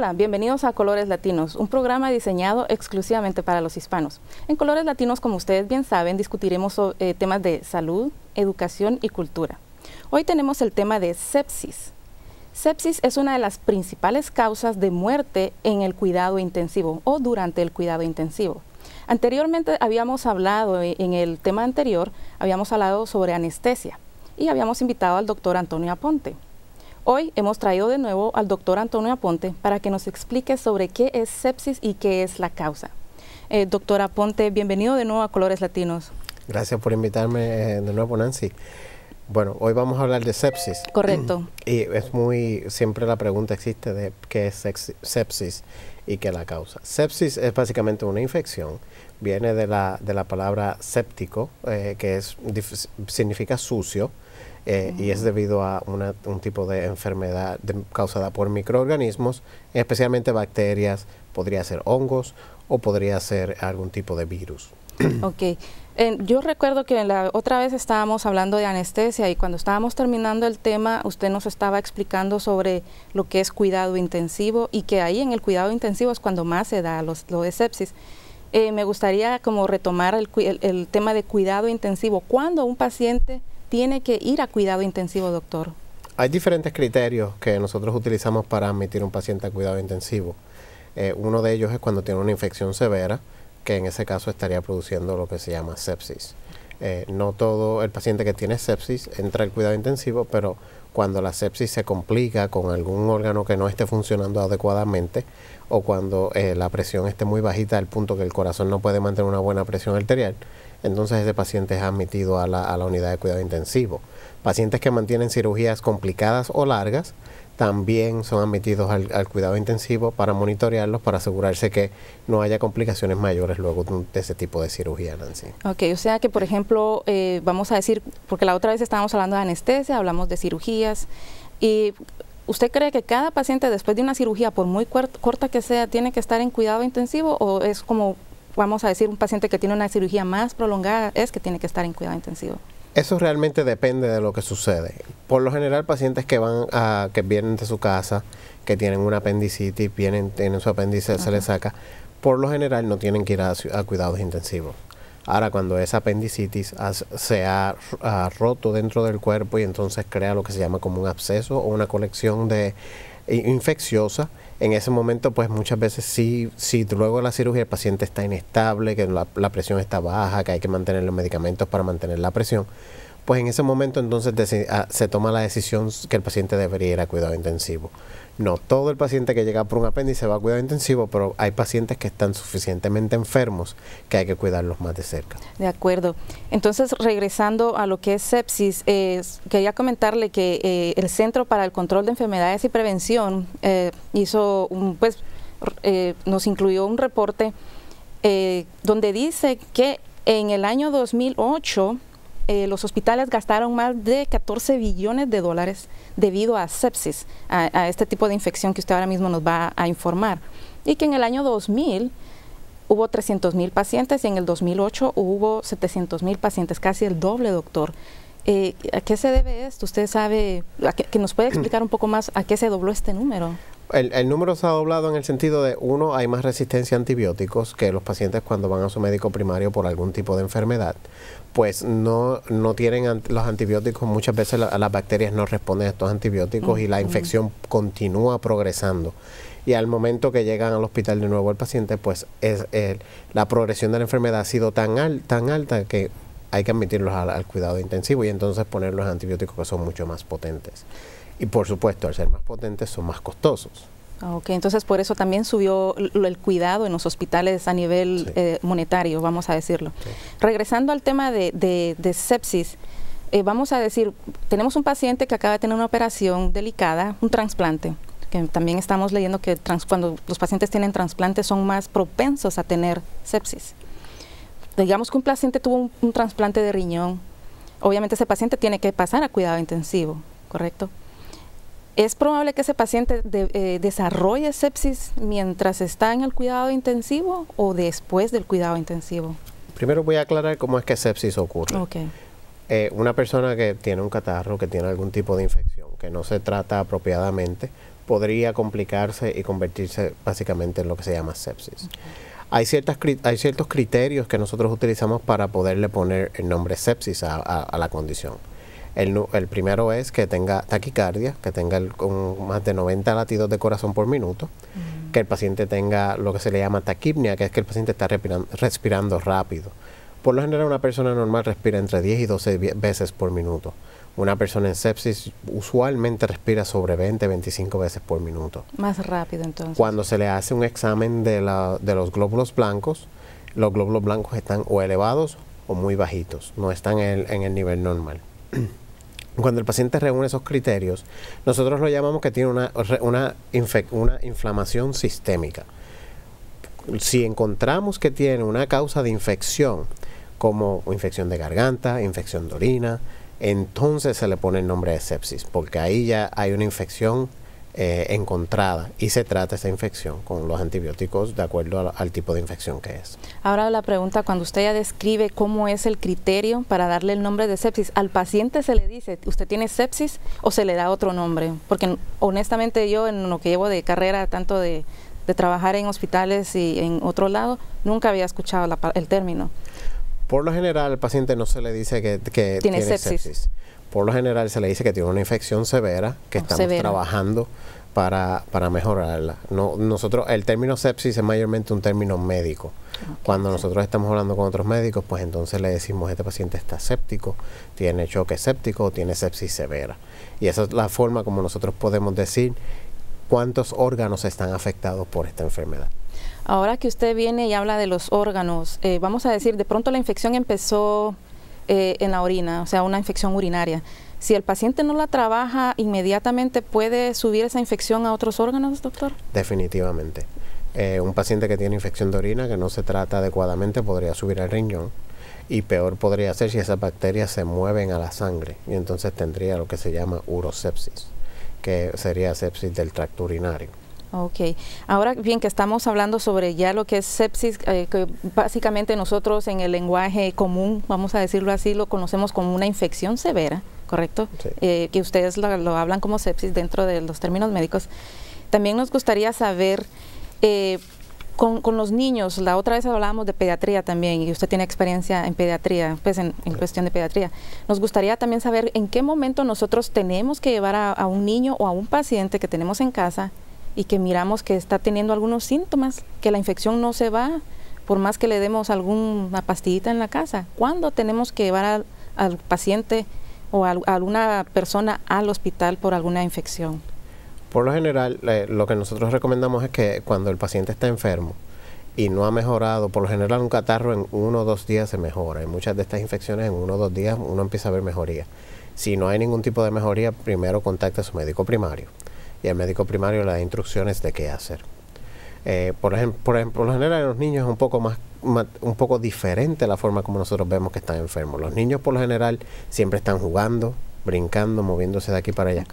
Hola, bienvenidos a Colores Latinos, un programa diseñado exclusivamente para los hispanos. En Colores Latinos, como ustedes bien saben, discutiremos eh, temas de salud, educación y cultura. Hoy tenemos el tema de sepsis. Sepsis es una de las principales causas de muerte en el cuidado intensivo o durante el cuidado intensivo. Anteriormente habíamos hablado, eh, en el tema anterior, habíamos hablado sobre anestesia y habíamos invitado al doctor Antonio Aponte. Hoy hemos traído de nuevo al doctor Antonio Aponte para que nos explique sobre qué es sepsis y qué es la causa. Eh, doctor Aponte, bienvenido de nuevo a Colores Latinos. Gracias por invitarme eh, de nuevo, Nancy. Bueno, hoy vamos a hablar de sepsis. Correcto. Y es muy, siempre la pregunta existe de qué es sepsis y qué es la causa. Sepsis es básicamente una infección, viene de la, de la palabra séptico, eh, que es, significa sucio, eh, y es debido a un tipo de enfermedad causada por microorganismos, especialmente bacterias, podría ser hongos o podría ser algún tipo de virus. Ok. yo recuerdo que la otra vez estábamos hablando de anestesia y cuando estábamos terminando el tema, usted nos estaba explicando sobre lo que es cuidado intensivo y que ahí en el cuidado intensivo es cuando más se da lo de sepsis. Eh, me gustaría como retomar el, el tema de cuidado intensivo. ¿Cuándo un paciente tiene que ir a cuidado intensivo, doctor? Hay diferentes criterios que nosotros utilizamos para admitir un paciente a cuidado intensivo. Eh, uno de ellos es cuando tiene una infección severa, que en ese caso estaría produciendo lo que se llama sepsis. Eh, no todo el paciente que tiene sepsis entra al cuidado intensivo, pero cuando la sepsis se complica con algún órgano que no esté funcionando adecuadamente o cuando eh, la presión esté muy bajita al punto que el corazón no puede mantener una buena presión arterial entonces ese paciente es admitido a la, a la unidad de cuidado intensivo. Pacientes que mantienen cirugías complicadas o largas también son admitidos al, cuidado intensivo para monitorearlos, para asegurarse que no haya complicaciones mayores luego de ese tipo de cirugía, Nancy. Ok, o sea que, por ejemplo, eh, vamos a decir, porque la otra vez estábamos hablando de anestesia, hablamos de cirugías, y ¿Usted cree que cada paciente después de una cirugía, por muy corta que sea, tiene que estar en cuidado intensivo o es como vamos a decir, un paciente que tiene una cirugía más prolongada es que tiene que estar en cuidado intensivo. Eso realmente depende de lo que sucede. Por lo general, pacientes que van a, que vienen de su casa, que tienen una apendicitis, vienen, tienen su apéndice, se les saca, por lo general no tienen que ir a, cuidados intensivos. Ahora, cuando esa apendicitis se ha, ha, roto dentro del cuerpo y entonces crea lo que se llama como un absceso o una colección de, infecciosa, en ese momento, pues muchas veces sí, si luego de la cirugía el paciente está inestable, que la, la, presión está baja, que hay que mantener los medicamentos para mantener la presión, pues en ese momento entonces ah, se toma la decisión que el paciente debería ir a cuidado intensivo. No todo el paciente que llega por un apéndice va a cuidado intensivo, pero hay pacientes que están suficientemente enfermos que hay que cuidarlos más de cerca. De acuerdo. Entonces, regresando a lo que es sepsis, quería comentarle que eh, el Centro para el Control de Enfermedades y Prevención eh, hizo un, pues, eh, nos incluyó un reporte donde dice que en el año 2008 eh, los hospitales gastaron más de 14 billones de dólares debido a sepsis, a, a, este tipo de infección que usted ahora mismo nos va a, informar. Y que en el año 2000 hubo 300 mil pacientes y en el 2008 hubo 700 mil pacientes, casi el doble, doctor, eh, ¿A qué se debe esto? ¿Usted sabe, que, nos puede explicar un poco más a qué se dobló este número? El, número se ha doblado en el sentido de, uno, hay más resistencia a antibióticos que los pacientes cuando van a su médico primario por algún tipo de enfermedad, pues no, no tienen los antibióticos, muchas veces las bacterias no responden a estos antibióticos y la mm, mm. infección continúa progresando y al momento que llegan al hospital de nuevo el paciente, pues es, la progresión de la enfermedad ha sido tan, al, tan alta que hay que admitirlos al, cuidado intensivo y entonces poner los antibióticos que son mucho más potentes. Y por supuesto, al ser más potentes, son más costosos. Ah, ok, entonces por eso también subió el cuidado en los hospitales a nivel eh, monetario, vamos a decirlo. Regresando al tema de, sepsis, eh, vamos a decir, tenemos un paciente que acaba de tener una operación delicada, un trasplante, que también estamos leyendo que cuando los pacientes tienen trasplantes son más propensos a tener sepsis digamos que un paciente tuvo un, trasplante de riñón, obviamente ese paciente tiene que pasar a cuidado intensivo, ¿correcto? Es probable que ese paciente eh, desarrolle sepsis mientras está en el cuidado intensivo o después del cuidado intensivo. Primero voy a aclarar cómo es que sepsis ocurre. Eh, una persona que tiene un catarro, que tiene algún tipo de infección, que no se trata apropiadamente, podría complicarse y convertirse básicamente en lo que se llama sepsis hay, ciertas, hay ciertos criterios que nosotros utilizamos para poderle poner el nombre sepsis a, la condición. El, primero es que tenga taquicardia, que tenga más de 90 latidos de corazón por minuto, que el paciente tenga lo que se le llama taquipnia, que es que el paciente está respirando rápido. Por lo general una persona normal respira entre 10 y 12 veces por minuto. Una persona en sepsis usualmente respira sobre 20, 25 veces por minuto. Más rápido entonces. Cuando se le hace un examen de, los glóbulos blancos, los glóbulos blancos están o elevados o muy bajitos, no están en el, nivel normal. Cuando el paciente reúne esos criterios, nosotros lo llamamos que tiene una, una inflamación sistémica. Si encontramos que tiene una causa de infección, como infección de garganta, infección de orina, entonces se le pone el nombre de sepsis, porque ahí ya hay una infección eh, encontrada y se trata esa infección con los antibióticos de acuerdo al tipo de infección que es. Ahora la pregunta, cuando usted ya describe cómo es el criterio para darle el nombre de sepsis, ¿al paciente se le dice, usted tiene sepsis o se le da otro nombre? Porque honestamente yo en lo que llevo de carrera, tanto de, trabajar en hospitales y en otro lado, nunca había escuchado el término. Por lo general, al paciente no se le dice que, tiene, sepsis. Por lo general se le dice que tiene una infección severa, que oh, estamos trabajando para, mejorarla. No, nosotros, el término sepsis es mayormente un término médico. Cuando nosotros estamos hablando con otros médicos, pues entonces le decimos, este paciente está séptico, tiene choque séptico o tiene sepsis severa. Y esa es la forma como nosotros podemos decir cuántos órganos están afectados por esta enfermedad. Ahora que usted viene y habla de los órganos, eh, vamos a decir, de pronto la infección empezó eh, en la orina, o sea, una infección urinaria. Si el paciente no la trabaja inmediatamente, ¿puede subir esa infección a otros órganos, doctor? Definitivamente. Eh, un paciente que tiene infección de orina que no se trata adecuadamente podría subir al riñón y peor podría ser si esas bacterias se mueven a la sangre y entonces tendría lo que se llama urosepsis, que sería sepsis del tracto urinario. Ok, ahora bien que estamos hablando sobre ya lo que es sepsis, eh, que básicamente nosotros en el lenguaje común, vamos a decirlo así, lo conocemos como una infección severa, ¿correcto? Eh, que ustedes lo, hablan como sepsis dentro de los términos médicos. También nos gustaría saber... Eh, con, los niños, la otra vez hablábamos de pediatría también, y usted tiene experiencia en pediatría, pues en, cuestión de pediatría. Nos gustaría también saber en qué momento nosotros tenemos que llevar a un niño o a un paciente que tenemos en casa y que miramos que está teniendo algunos síntomas, que la infección no se va por más que le demos alguna pastillita en la casa. ¿Cuándo tenemos que llevar al, paciente o a, alguna persona al hospital por alguna infección? Por lo general, eh, lo que nosotros recomendamos es que cuando el paciente está enfermo y no ha mejorado, por lo general un catarro en uno o dos días se mejora. En muchas de estas infecciones en uno o dos días uno empieza a ver mejoría. Si no hay ningún tipo de mejoría, primero contacte a su médico primario y el médico primario le da instrucciones de qué hacer. Eh, por, ejemplo, por, lo general en los niños es un poco más, un poco diferente la forma como nosotros vemos que están enfermos. Los niños por lo general siempre están jugando, brincando, moviéndose de aquí para allá.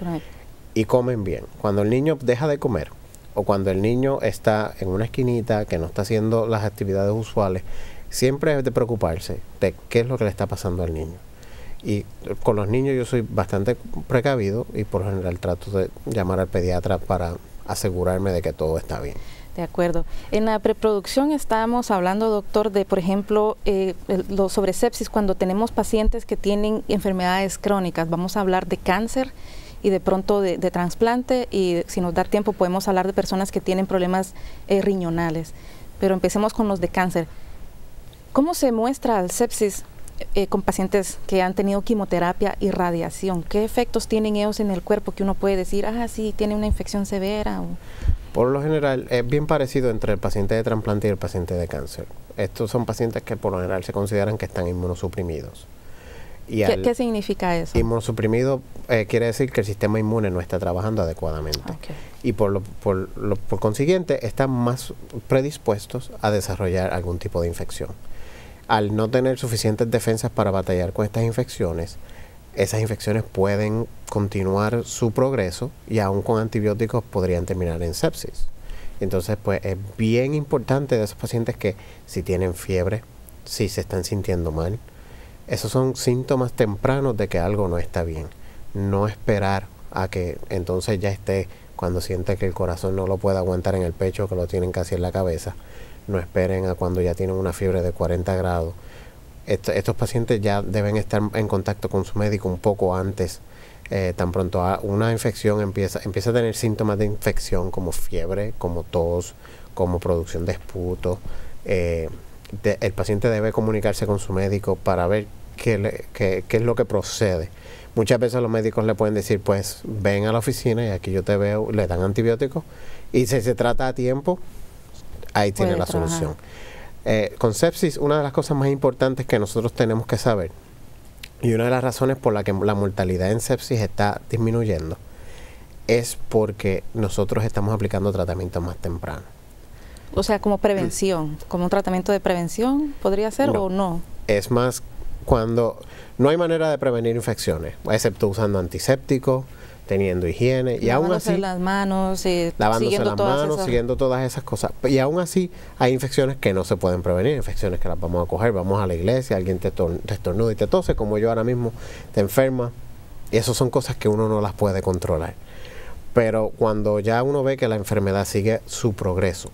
Y comen bien. Cuando el niño deja de comer o cuando el niño está en una esquinita que no está haciendo las actividades usuales, siempre es de preocuparse de qué es lo que le está pasando al niño. Y con los niños yo soy bastante precavido y por lo general trato de llamar al pediatra para asegurarme de que todo está bien. De acuerdo. En la preproducción estábamos hablando, doctor, de, por ejemplo, eh, los sobre sepsis cuando tenemos pacientes que tienen enfermedades crónicas. Vamos a hablar de cáncer y de pronto de, trasplante y si nos da tiempo podemos hablar de personas que tienen problemas eh, riñonales. Pero empecemos con los de cáncer. ¿Cómo se muestra el sepsis eh, con pacientes que han tenido quimioterapia y radiación? ¿Qué efectos tienen ellos en el cuerpo que uno puede decir, ah, sí, tiene una infección severa? Por lo general es bien parecido entre el paciente de trasplante y el paciente de cáncer. Estos son pacientes que por lo general se consideran que están inmunosuprimidos. ¿Qué, significa eso? Inmunosuprimido eh, quiere decir que el sistema inmune no está trabajando adecuadamente. Y por, lo, por consiguiente están más predispuestos a desarrollar algún tipo de infección al no tener suficientes defensas para batallar con estas infecciones, esas infecciones pueden continuar su progreso y aún con antibióticos podrían terminar en sepsis. Entonces, pues es bien importante de esos pacientes que si tienen fiebre, si se están sintiendo mal, esos son síntomas tempranos de que algo no está bien. No esperar a que entonces ya esté cuando siente que el corazón no lo puede aguantar en el pecho, que lo tienen casi en la cabeza no esperen a cuando ya tienen una fiebre de 40 grados. estos pacientes ya deben estar en contacto con su médico un poco antes. Eh, tan pronto una infección empieza, empieza a tener síntomas de infección como fiebre, como tos, como producción de esputo. Eh, el paciente debe comunicarse con su médico para ver qué, le, qué, qué es lo que procede. Muchas veces los médicos le pueden decir, pues ven a la oficina y aquí yo te veo, le dan antibióticos y si se trata a tiempo, ahí tiene la solución. Eh, con sepsis, una de las cosas más importantes que nosotros tenemos que saber, y una de las razones por la que la mortalidad en sepsis está disminuyendo, es porque nosotros estamos aplicando tratamientos más tempranos. O sea, como prevención, como un tratamiento de prevención, podría ser o no. Es más, cuando no hay manera de prevenir infecciones, excepto usando antisépticos, teniendo higiene y aún así las manos y lavándose las manos siguiendo todas esas cosas y aún así hay infecciones que no se pueden prevenir infecciones que las vamos a coger vamos a la iglesia alguien te, estornuda y te tose como yo ahora mismo te enferma y eso son cosas que uno no las puede controlar pero cuando ya uno ve que la enfermedad sigue su progreso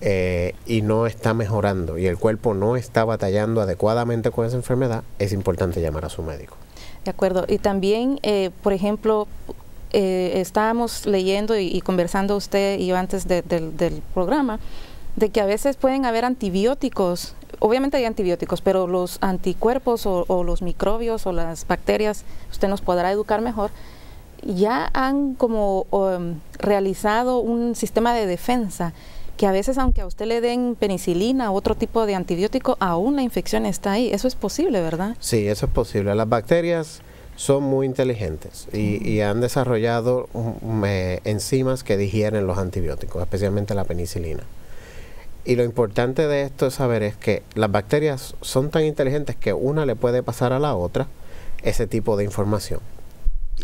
eh, y no está mejorando y el cuerpo no está batallando adecuadamente con esa enfermedad es importante llamar a su médico de acuerdo. Y también, eh, por ejemplo, eh, estábamos leyendo y, conversando usted y yo antes del programa, de que a veces pueden haber antibióticos, obviamente hay antibióticos, pero los anticuerpos o, los microbios o las bacterias, usted nos podrá educar mejor, ya han como um, realizado un sistema de defensa que a veces aunque a usted le den penicilina u otro tipo de antibiótico, aún la infección está ahí. Eso es posible, ¿verdad? Sí, eso es posible. Las bacterias son muy inteligentes y, han desarrollado mm, enzimas que digieren los antibióticos, especialmente la penicilina. Y lo importante de esto es saber es que las bacterias son tan inteligentes que una le puede pasar a la otra ese tipo de información.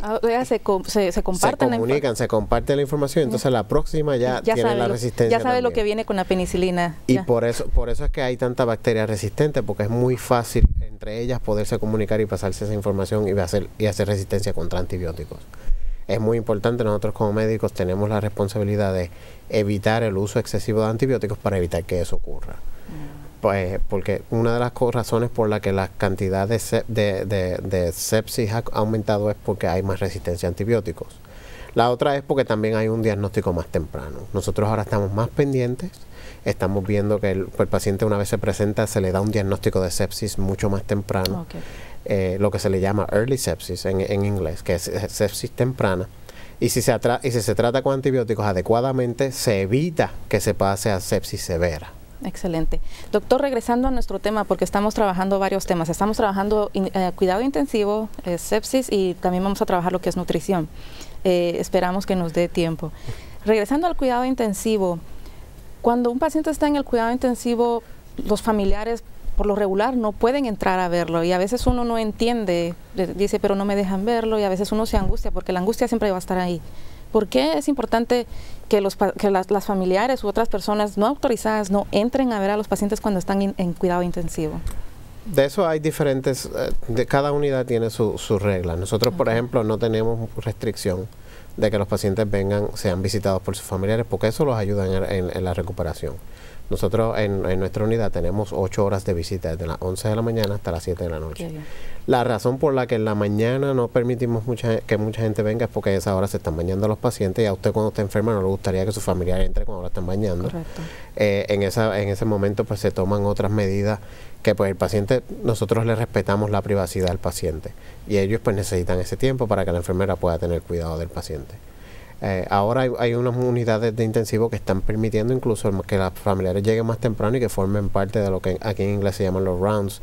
Ah, se, se, se, comunican, se comparte la información, entonces la próxima ya, tiene la resistencia. Ya sabe lo que viene con la penicilina. Y por eso, por eso es que hay tanta bacteria resistente, porque es muy fácil entre ellas poderse comunicar y pasarse esa información y hacer resistencia contra antibióticos. Es muy importante, nosotros como médicos tenemos la responsabilidad de evitar el uso excesivo de antibióticos para evitar que eso ocurra pues, porque una de las razones por la que la cantidad de, sepsis ha aumentado es porque hay más resistencia a antibióticos. La otra es porque también hay un diagnóstico más temprano. Nosotros ahora estamos más pendientes, estamos viendo que el, paciente una vez se presenta se le da un diagnóstico de sepsis mucho más temprano, eh, lo que se le llama early sepsis en, en inglés, que es, sepsis temprana. Y si, se y si se trata con antibióticos adecuadamente, se evita que se pase a sepsis severa. Excelente. Doctor, regresando a nuestro tema, porque estamos trabajando varios temas. Estamos trabajando eh, cuidado intensivo, eh, sepsis y también vamos a trabajar lo que es nutrición. Eh, esperamos que nos dé tiempo. Regresando al cuidado intensivo, cuando un paciente está en el cuidado intensivo, los familiares por lo regular no pueden entrar a verlo y a veces uno no entiende, dice pero no me dejan verlo y a veces uno se angustia porque la angustia siempre va a estar ahí. ¿Por qué es importante que, los, que las, familiares u otras personas no autorizadas no entren a ver a los pacientes cuando están en cuidado intensivo? De eso hay diferentes, eh, de cada unidad tiene sus su reglas. Nosotros, por ejemplo, no tenemos restricción de que los pacientes vengan, sean visitados por sus familiares, porque eso los ayuda en la recuperación. Nosotros en, nuestra unidad tenemos ocho horas de visita, desde las 11 de la mañana hasta las 7 de la noche. La razón por la que en la mañana no permitimos mucha, que mucha gente venga es porque a esa hora se están bañando los pacientes y a usted cuando está enferma no le gustaría que su familiar entre cuando la están bañando. Eh, en, esa, en ese momento pues se toman otras medidas que pues el paciente, nosotros le respetamos la privacidad al paciente y ellos pues necesitan ese tiempo para que la enfermera pueda tener cuidado del paciente. Eh, ahora hay, unas unidades de intensivo que están permitiendo incluso que las familiares lleguen más temprano y que formen parte de lo que aquí en inglés se llaman los rounds,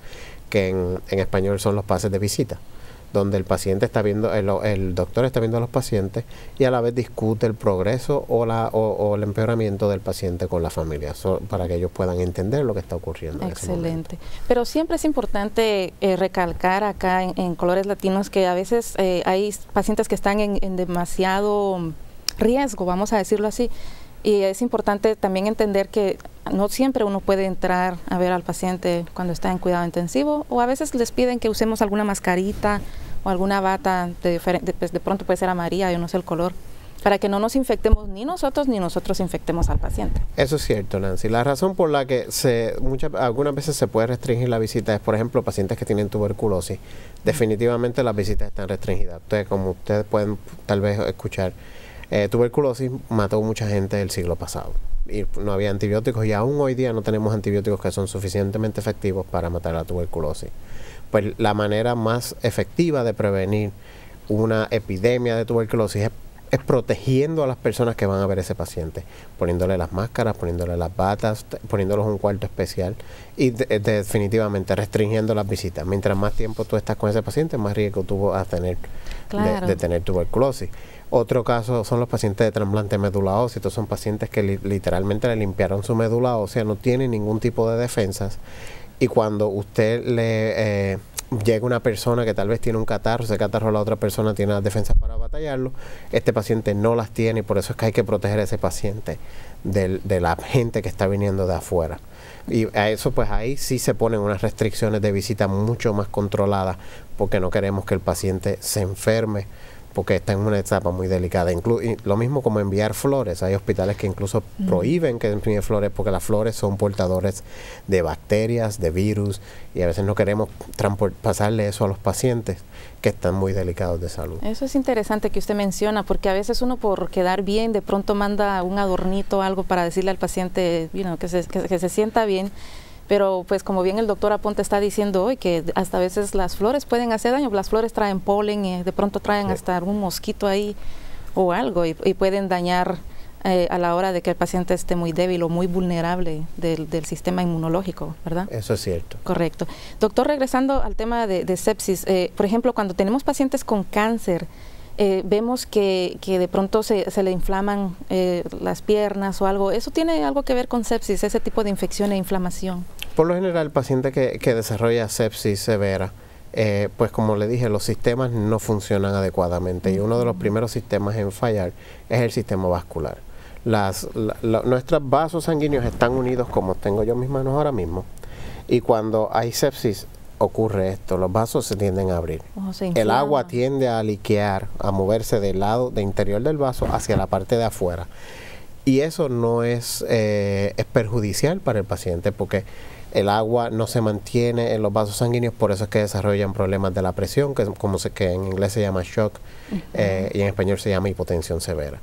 que en, español son los pases de visita donde el paciente está viendo, el, doctor está viendo a los pacientes y a la vez discute el progreso o, la, o, el empeoramiento del paciente con la familia, para que ellos puedan entender lo que está ocurriendo. Excelente. Pero siempre es importante eh, recalcar acá en, Colores Latinos que a veces eh, hay pacientes que están en demasiado riesgo, vamos a decirlo así. Y es importante también entender que no siempre uno puede entrar a ver al paciente cuando está en cuidado intensivo o a veces les piden que usemos alguna mascarita o alguna bata, de, pues, de, pronto puede ser amarilla, yo no sé el color, para que no nos infectemos ni nosotros ni nosotros infectemos al paciente. Eso es cierto, Nancy. La razón por la que se, muchas, algunas veces se puede restringir la visita es, por ejemplo, pacientes que tienen tuberculosis. Definitivamente las visitas están restringidas. entonces como ustedes pueden tal vez escuchar, eh, tuberculosis mató mucha gente el siglo pasado. Y no había antibióticos y aún hoy día no tenemos antibióticos que son suficientemente efectivos para matar la tuberculosis. Pues la manera más efectiva de prevenir una epidemia de tuberculosis es, protegiendo a las personas que van a ver ese paciente, poniéndole las máscaras, poniéndole las batas, poniéndolos un cuarto especial y eh, definitivamente restringiendo las visitas. Mientras más tiempo tú estás con ese paciente, más riesgo tuvo vas a tener de tener tuberculosis. Otro caso son los pacientes de trasplante médula ósea. Estos son pacientes que literalmente le limpiaron su médula ósea, no tienen ningún tipo de defensas. Y cuando usted le eh, llega una persona que tal vez tiene un catarro, ese catarro la otra persona tiene las defensas para batallarlo, este paciente no las tiene y por eso es que hay que proteger a ese paciente de la gente que está viniendo de afuera. Y a eso pues ahí sí se ponen unas restricciones de visita mucho más controladas porque no queremos que el paciente se enferme porque está en una etapa muy delicada. lo mismo como enviar flores. Hay hospitales que incluso prohíben que envíen flores porque las flores son portadores de bacterias, de virus, y a veces no queremos pasarle eso a los pacientes que están muy delicados de salud. Eso es interesante que usted menciona, porque a veces uno por quedar bien de pronto manda un adornito, algo para decirle al paciente you que, se, que se sienta bien pero pues como bien el doctor Aponte está diciendo hoy, que hasta veces las flores pueden hacer daño, las flores traen polen y eh, de pronto traen hasta un mosquito ahí o algo y, pueden dañar eh, a la hora de que el paciente esté muy débil o muy vulnerable del, sistema inmunológico, ¿verdad? Eso es cierto. Correcto. Doctor, regresando al tema de, sepsis, eh, por ejemplo, cuando tenemos pacientes con cáncer, vemos que, de pronto se, le inflaman las piernas o algo. ¿Eso tiene algo que ver con sepsis, ese tipo de infección e inflamación? Por lo general, el paciente que, desarrolla sepsis severa, eh, pues como le dije, los sistemas no funcionan adecuadamente y uno de los primeros sistemas en fallar es el sistema vascular. nuestros vasos sanguíneos están unidos como tengo yo mis manos ahora mismo y cuando hay sepsis ocurre esto, los vasos se tienden a abrir. Oh, el agua tiende a liquear, a moverse del lado de interior del vaso hacia la parte de afuera. Y eso no es eh, perjudicial para el paciente porque el agua no se mantiene en los vasos sanguíneos, por eso es que desarrollan problemas de la presión, que, como se, que en inglés se llama shock eh, y en español se llama hipotensión severa.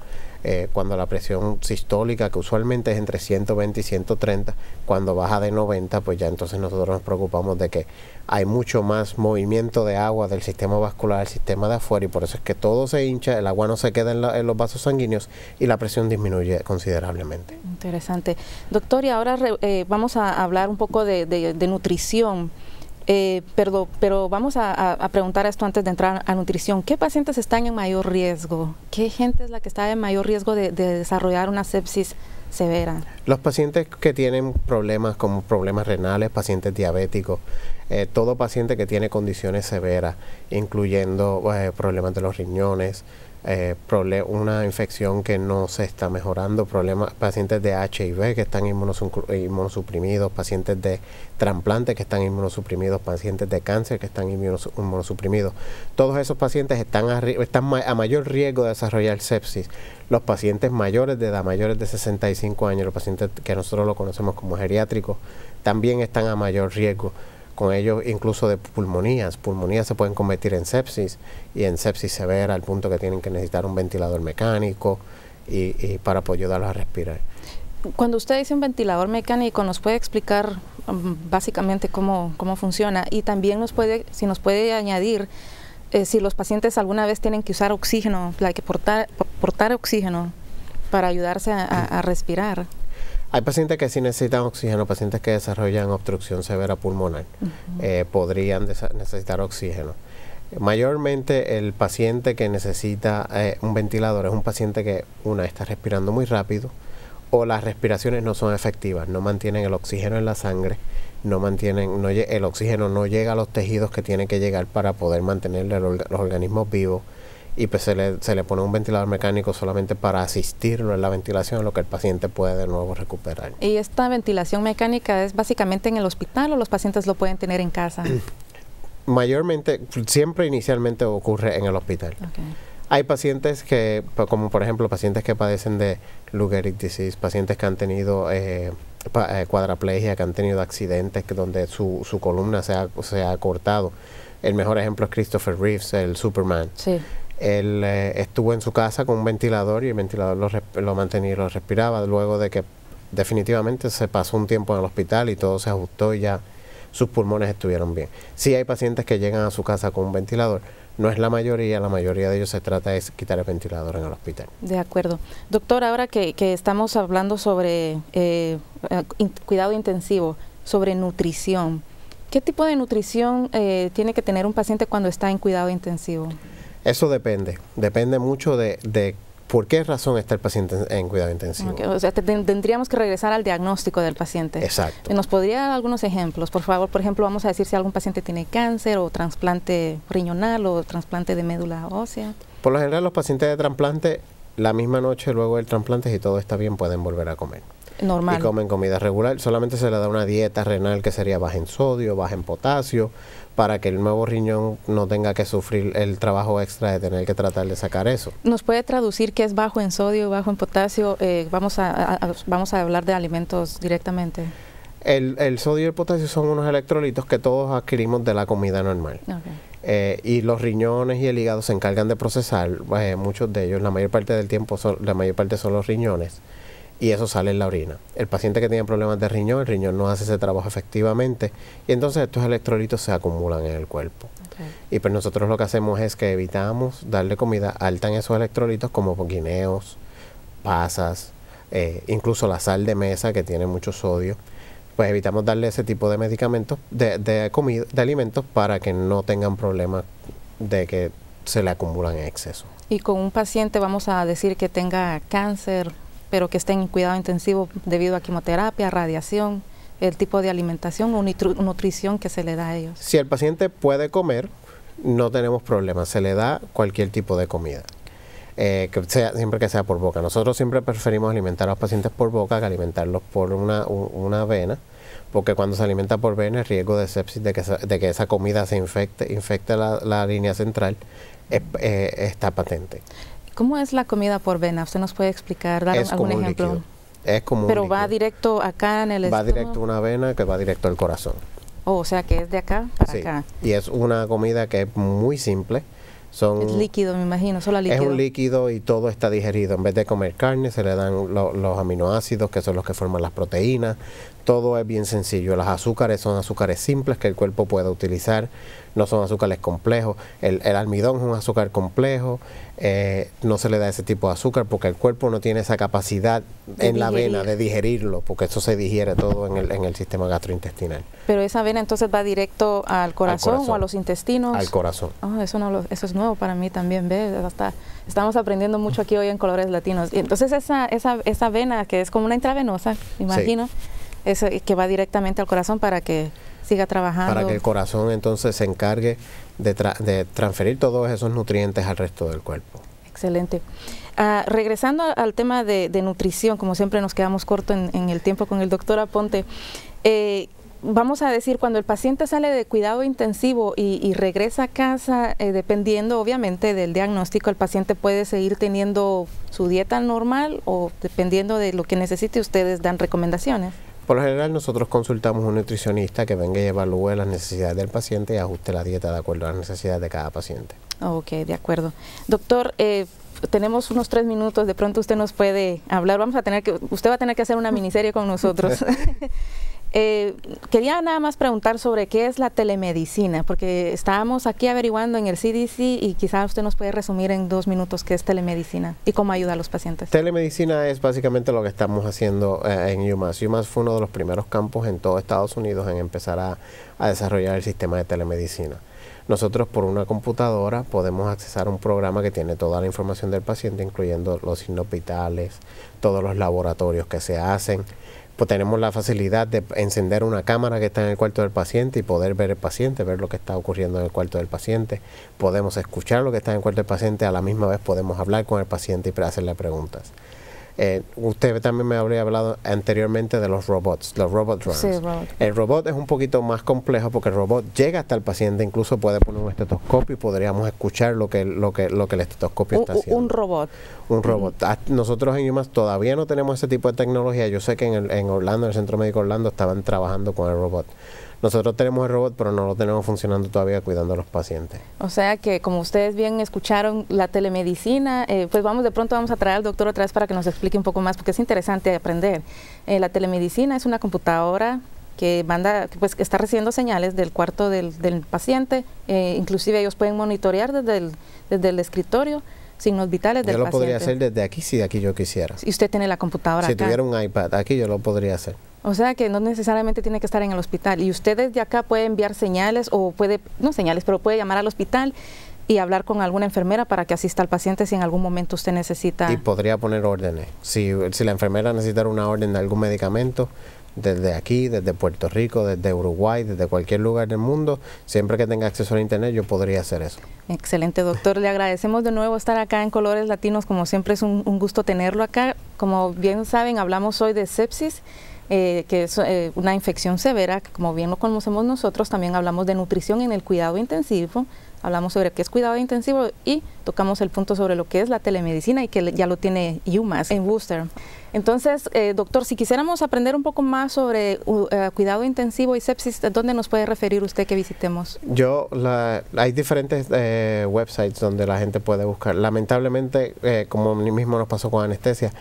Eh, cuando la presión sistólica, que usualmente es entre 120 y 130, cuando baja de 90, pues ya entonces nosotros nos preocupamos de que hay mucho más movimiento de agua del sistema vascular al sistema de afuera y por eso es que todo se hincha, el agua no se queda en, los vasos sanguíneos y la presión disminuye considerablemente. Interesante. Doctor, y ahora eh, vamos a hablar un poco de, de, de nutrición. Eh, pero, vamos a, preguntar esto antes de entrar a nutrición. ¿Qué pacientes están en mayor riesgo? ¿Qué gente es la que está en mayor riesgo de, desarrollar una sepsis severa? Los pacientes que tienen problemas como problemas renales, pacientes diabéticos, eh, todo paciente que tiene condiciones severas, incluyendo eh, problemas de los riñones, eh, una infección que no se está mejorando, problemas, pacientes de HIV que están inmunosuprimidos, pacientes de trasplantes que están inmunosuprimidos, pacientes de cáncer que están inmunosuprimidos. Todos esos pacientes están a, están a mayor riesgo de desarrollar sepsis. Los pacientes mayores de edad, mayores de 65 años, los pacientes que nosotros lo conocemos como geriátricos, también están a mayor riesgo con ello incluso de pulmonías. Pulmonías se pueden convertir en sepsis y en sepsis severa al punto que tienen que necesitar un ventilador mecánico y, para ayudarlos a respirar. Cuando usted dice un ventilador mecánico, ¿nos puede explicar mm, básicamente cómo, cómo funciona? Y también nos puede, si nos puede añadir eh, si los pacientes alguna vez tienen que usar oxígeno, hay que portar, oxígeno para ayudarse a respirar. Hay pacientes que sí necesitan oxígeno, pacientes que desarrollan obstrucción severa pulmonar, eh, podrían necesitar oxígeno. Mayormente el paciente que necesita eh, un ventilador es un paciente que, una, está respirando muy rápido o las respiraciones no son efectivas, no mantienen el oxígeno en la sangre, no mantienen, el oxígeno no llega a los tejidos que tiene que llegar para poder mantener los organismos vivos y pues se le, se le pone un ventilador mecánico solamente para asistirlo en la ventilación, lo que el paciente puede de nuevo recuperar. ¿Y esta ventilación mecánica es básicamente en el hospital o los pacientes lo pueden tener en casa? Mayormente, siempre inicialmente ocurre en el hospital. Hay pacientes que, pues, como por ejemplo, pacientes que padecen de Lugeric disease, pacientes que han tenido eh, eh, cuadraplegia, que han tenido accidentes donde su, columna se ha, se ha cortado. El mejor ejemplo es Christopher Reeves, el Superman. Sí. Él eh, estuvo en su casa con un ventilador y el ventilador lo, mantenía y lo respiraba. Luego de que definitivamente se pasó un tiempo en el hospital y todo se ajustó y ya sus pulmones estuvieron bien. Sí hay pacientes que llegan a su casa con un ventilador, no es la mayoría, la mayoría de ellos se trata de quitar el ventilador en el hospital. De acuerdo. Doctor, ahora que, estamos hablando sobre eh, eh, cuidado intensivo, sobre nutrición, ¿qué tipo de nutrición tiene que tener un paciente cuando está en cuidado intensivo? Eso depende, depende mucho de, de por qué razón está el paciente en, cuidado intensivo. o sea, tendríamos que regresar al diagnóstico del paciente. Exacto. ¿Nos podría dar algunos ejemplos? Por favor, por ejemplo, vamos a decir si algún paciente tiene cáncer o trasplante riñonal o trasplante de médula ósea. Por lo general, los pacientes de trasplante, la misma noche luego del trasplante, si todo está bien, pueden volver a comer. Normal. Y comen comida regular, solamente se le da una dieta renal que sería baja en sodio, baja en potasio, para que el nuevo riñón no tenga que sufrir el trabajo extra de tener que tratar de sacar eso. ¿Nos puede traducir qué es bajo en sodio, bajo en potasio? Eh, vamos, a, vamos a hablar de alimentos directamente. El, el, sodio y el potasio son unos electrolitos que todos adquirimos de la comida normal. Eh, y los riñones y el hígado se encargan de procesar, eh, muchos de ellos, la mayor parte del tiempo, son, la mayor parte son los riñones y eso sale en la orina. El paciente que tiene problemas de riñón, el riñón no hace ese trabajo efectivamente y entonces estos electrolitos se acumulan en el cuerpo. Y pues nosotros lo que hacemos es que evitamos darle comida alta en esos electrolitos como guineos, pasas, eh, incluso la sal de mesa que tiene mucho sodio. Pues evitamos darle ese tipo de medicamentos, de, de comida, de alimentos para que no tengan problemas de que se le acumulan en exceso. Y con un paciente vamos a decir que tenga cáncer pero que estén en cuidado intensivo debido a quimioterapia, radiación, el tipo de alimentación o nutrición que se le da a ellos. Si el paciente puede comer, no tenemos problema, se le da cualquier tipo de comida. Eh, que siempre que sea por boca. Nosotros siempre preferimos alimentar a los pacientes por boca que alimentarlos por una, vena, porque cuando se alimenta por vena el riesgo de sepsis, de que, de que esa comida se infecte, infecte la, la línea central, eh, está patente. ¿Cómo es la comida por vena? ¿Usted nos puede explicar, dar algún como ejemplo? es como Pero va directo acá en el Va directo una vena que va directo al corazón. Oh, o sea que es de acá para sí. Y es una comida que es muy simple. Son, es líquido, me imagino, solo líquido. Es un líquido y todo está digerido. En vez de comer carne, se le dan los aminoácidos, que son los que forman las proteínas. Todo es bien sencillo. Las azúcares son azúcares simples que el cuerpo puede utilizar no son azúcares complejos. El, el almidón es un azúcar complejo, eh, no se le da ese tipo de azúcar porque el cuerpo no tiene esa capacidad en la vena de digerirlo, porque eso se digiere todo en el, en el sistema gastrointestinal. Pero esa vena entonces va directo al corazón, o a los intestinos. Al corazón. Ah, eso, eso es nuevo para mí también, ¿ves? Hasta, estamos aprendiendo mucho aquí hoy en Colores Latinos. Y entonces esa, esa, esa vena que es como una intravenosa, imagino. que va directamente al corazón para que siga trabajando. Para que el corazón entonces se encargue de, de transferir todos esos nutrientes al resto del cuerpo. Excelente. Ah, regresando al tema de, nutrición, como siempre nos quedamos cortos en, el tiempo con el doctor Aponte, eh, vamos a decir, cuando el paciente sale de cuidado intensivo y, regresa a casa, eh, dependiendo obviamente del diagnóstico, el paciente puede seguir teniendo su dieta normal o dependiendo de lo que necesite, ustedes dan recomendaciones. Por lo general nosotros consultamos a un nutricionista que venga y evalúe las necesidades del paciente y ajuste la dieta de acuerdo a las necesidades de cada paciente. Ok, de acuerdo. Doctor, eh, tenemos unos tres minutos, de pronto usted nos puede hablar, vamos a tener que, usted va a tener que hacer una miniserie con nosotros. Eh, quería nada más preguntar sobre qué es la telemedicina, porque estábamos aquí averiguando en el CDC y quizás usted nos puede resumir en dos minutos qué es telemedicina y cómo ayuda a los pacientes. Telemedicina es básicamente lo que estamos haciendo eh, en UMass. UMass fue uno de los primeros campos en todo Estados Unidos en empezar a, a desarrollar el sistema de telemedicina. Nosotros por una computadora podemos accesar un programa que tiene toda la información del paciente, incluyendo los signos vitales, todos los laboratorios que se hacen, pues tenemos la facilidad de encender una cámara que está en el cuarto del paciente y poder ver el paciente, ver lo que está ocurriendo en el cuarto del paciente. Podemos escuchar lo que está en el cuarto del paciente, a la misma vez podemos hablar con el paciente y hacerle preguntas. Eh, usted también me habría hablado anteriormente de los robots, los robot El robot es un poquito más complejo porque el robot llega hasta el paciente, incluso puede poner un estetoscopio y podríamos escuchar lo que, lo lo que el estetoscopio está haciendo. Un robot. Un robot. Ah, nosotros en Umas todavía no tenemos ese tipo de tecnología. Yo sé que en, en Orlando, en el Centro Médico Orlando, estaban trabajando con el robot. Nosotros tenemos el robot, pero no lo tenemos funcionando todavía cuidando a los pacientes. O sea que, como ustedes bien escucharon, la telemedicina, eh, pues vamos, de pronto vamos a traer al doctor otra vez para que nos explique un poco más, porque es interesante aprender. Eh, la telemedicina es una computadora que manda, pues está recibiendo señales del cuarto del, paciente, eh, inclusive ellos pueden monitorear desde el, desde el escritorio signos vitales del paciente. Yo lo podría hacer desde aquí si de aquí yo quisiera. Y usted tiene la computadora Si tuviera un iPad aquí yo lo podría hacer. O sea que no necesariamente tiene que estar en el hospital. Y ustedes de acá puede enviar señales o puede, no señales, pero puede llamar al hospital y hablar con alguna enfermera para que asista al paciente si en algún momento usted necesita. Y podría poner órdenes. Si, si la enfermera necesita una orden de algún medicamento, desde aquí, desde Puerto Rico, desde Uruguay, desde cualquier lugar del mundo, siempre que tenga acceso a internet yo podría hacer eso. Excelente doctor, le agradecemos de nuevo estar acá en Colores Latinos, como siempre es un, un gusto tenerlo acá. Como bien saben, hablamos hoy de sepsis eh, que es eh, una infección severa, que como bien lo conocemos nosotros, también hablamos de nutrición en el cuidado intensivo, hablamos sobre qué es cuidado intensivo y tocamos el punto sobre lo que es la telemedicina y que ya lo tiene UMass en Booster. Entonces, eh, doctor, si quisiéramos aprender un poco más sobre cuidado intensivo y sepsis, ¿dónde nos puede referir usted que visitemos? Yo, hay diferentes websites donde la gente puede buscar. Lamentablemente, a como mismo nos pasó con anestesia,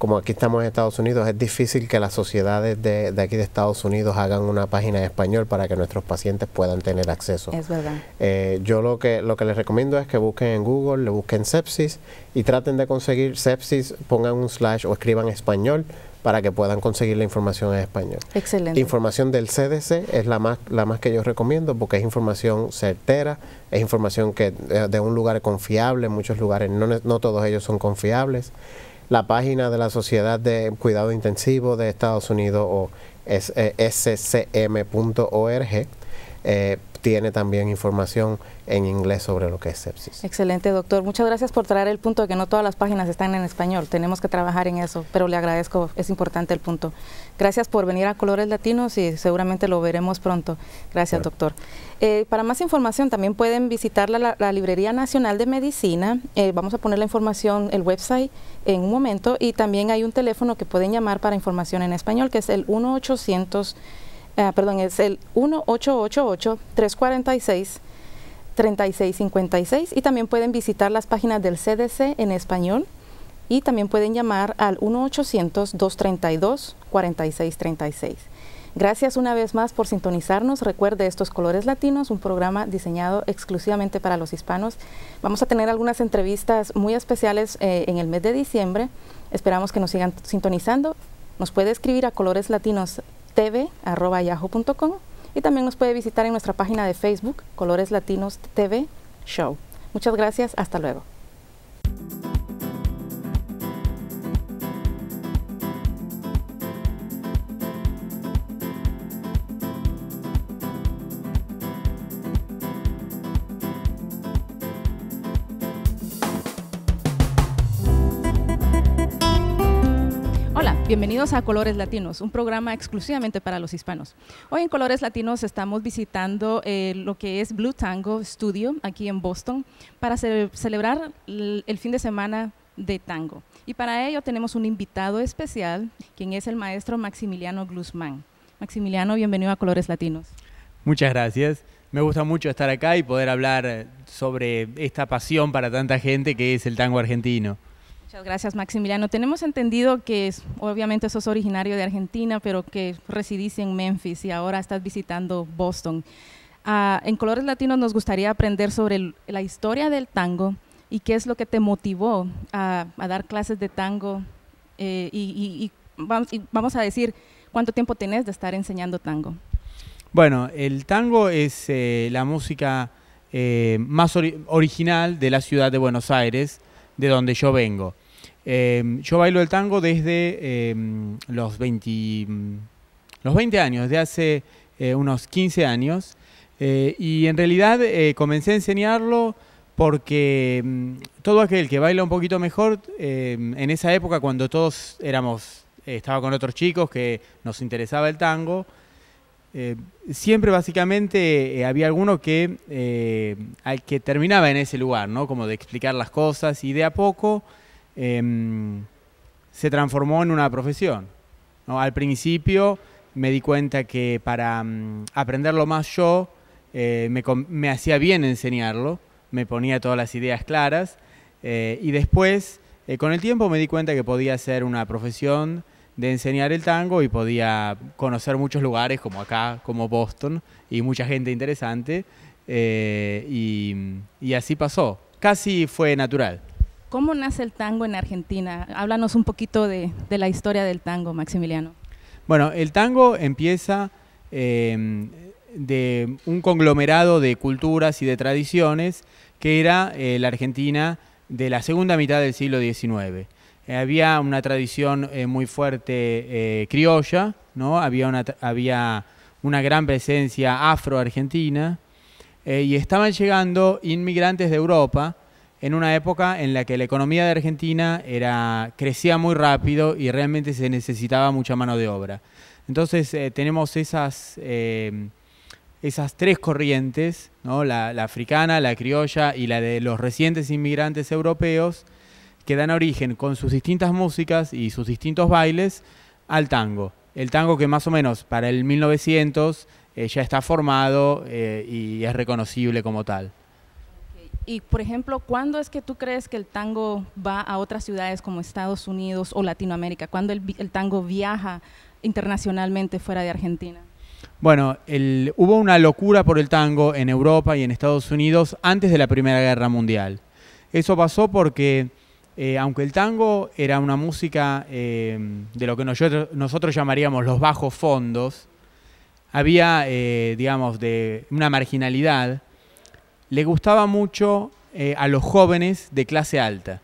como aquí estamos en Estados Unidos, es difícil que las sociedades de, aquí de Estados Unidos hagan una página en español para que nuestros pacientes puedan tener acceso. Es verdad. Eh, yo lo que, lo que les recomiendo es que busquen en Google, le busquen sepsis y traten de conseguir sepsis, pongan un slash o escriban español para que puedan conseguir la información en español. Excelente. Información del CDC es la más, la más que yo recomiendo porque es información certera, es información que eh, de un lugar confiable, muchos lugares, no, no todos ellos son confiables la página de la Sociedad de Cuidado Intensivo de Estados Unidos o es, eh, eh, tiene también información en inglés sobre lo que es sepsis. Excelente, doctor. Muchas gracias por traer el punto de que no todas las páginas están en español. Tenemos que trabajar en eso, pero le agradezco, es importante el punto. Gracias por venir a Colores Latinos y seguramente lo veremos pronto. Gracias, doctor. Eh, para más información también pueden visitar la, Librería Nacional de Medicina. Eh, vamos a poner la información, el website en un momento y también hay un teléfono que pueden llamar para información en español que es el 1 800 Ah, perdón, es el 1888 888 346 3656 y también pueden visitar las páginas del CDC en español y también pueden llamar al 1-800-232-4636. Gracias una vez más por sintonizarnos. Recuerde estos Colores Latinos, un programa diseñado exclusivamente para los hispanos. Vamos a tener algunas entrevistas muy especiales eh, en el mes de diciembre. Esperamos que nos sigan sintonizando. Nos puede escribir a Colores Latinos tv.yahoo.com y también nos puede visitar en nuestra página de Facebook, Colores Latinos TV Show. Muchas gracias, hasta luego. Bienvenidos a Colores Latinos, un programa exclusivamente para los hispanos. Hoy en Colores Latinos estamos visitando eh, lo que es Blue Tango Studio aquí en Boston para celebrar el fin de semana de tango. Y para ello tenemos un invitado especial, quien es el maestro Maximiliano Guzmán. Maximiliano, bienvenido a Colores Latinos. Muchas gracias. Me gusta mucho estar acá y poder hablar sobre esta pasión para tanta gente que es el tango argentino. Muchas gracias, Maximiliano. Tenemos entendido que obviamente sos originario de Argentina, pero que residís en Memphis y ahora estás visitando Boston. Ah, en Colores Latinos nos gustaría aprender sobre la historia del tango y qué es lo que te motivó a, dar clases de tango eh, y, vamos, a decir cuánto tiempo tenés de estar enseñando tango. Bueno, el tango es eh, la música eh, más original de la ciudad de Buenos Aires, de donde yo vengo. Em, yo bailo el tango desde em, los, 20, años, desde hace eh, unos 15 años. Eh, y en realidad eh, comencé a enseñarlo porque em, todo aquel que baila un poquito mejor, en esa época cuando todos éramos, estaba con otros chicos que nos interesaba el tango, siempre básicamente había alguno que, que terminaba en ese lugar, Como de explicar las cosas y de a poco Em, se transformó en una profesión. Al principio me di cuenta que para mm, aprenderlo más yo eh, me, hacía bien enseñarlo, me ponía todas las ideas claras eh, y después eh, con el tiempo me di cuenta que podía hacer una profesión de enseñar el tango y podía conocer muchos lugares como acá, como Boston, y mucha gente interesante. y así pasó. Casi fue natural. ¿Cómo nace el tango en Argentina? Háblanos un poquito de, la historia del tango, Maximiliano. Bueno, el tango empieza em, de un conglomerado de culturas y de tradiciones que era eh, la Argentina de la segunda mitad del siglo XIX. Eh, había una tradición eh, muy fuerte criolla, ¿no? había, había una gran presencia afro-argentina y estaban llegando inmigrantes de Europa en una época en la que la economía de Argentina era, crecía muy rápido y realmente se necesitaba mucha mano de obra. Entonces eh, tenemos esas, eh, esas tres corrientes, la, africana, la criolla y la de los recientes inmigrantes europeos, que dan origen con sus distintas músicas y sus distintos bailes al tango. El tango que más o menos para el 1900 eh, ya está formado y es reconocible como tal. Y, por ejemplo, ¿cuándo es que tú crees que el tango va a otras ciudades como Estados Unidos o Latinoamérica? ¿Cuándo el, tango viaja internacionalmente fuera de Argentina? Bueno, hubo una locura por el tango en Europa y en Estados Unidos antes de la Primera Guerra Mundial. Eso pasó porque, eh, aunque el tango era una música eh, de lo que nosotros, llamaríamos los bajos fondos, había, eh, digamos, una marginalidad le gustaba mucho eh, a los jóvenes de clase alta.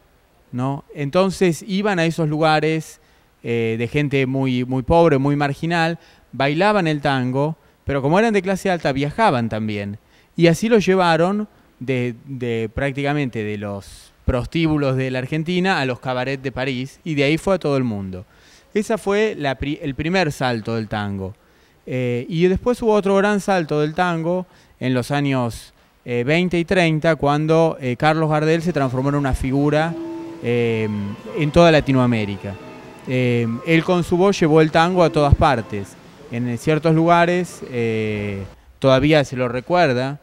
¿no? Entonces iban a esos lugares eh, de gente muy, muy pobre, muy marginal, bailaban el tango, pero como eran de clase alta, viajaban también. Y así los llevaron de, prácticamente de los prostíbulos de la Argentina a los cabarets de París, y de ahí fue a todo el mundo. Ese fue el primer salto del tango. Eh, y después hubo otro gran salto del tango en los años 20 eh, y 30, cuando eh, Carlos Gardel se transformó en una figura eh, en toda Latinoamérica. él con su voz llevó el tango a todas partes. En ciertos lugares todavía se lo recuerda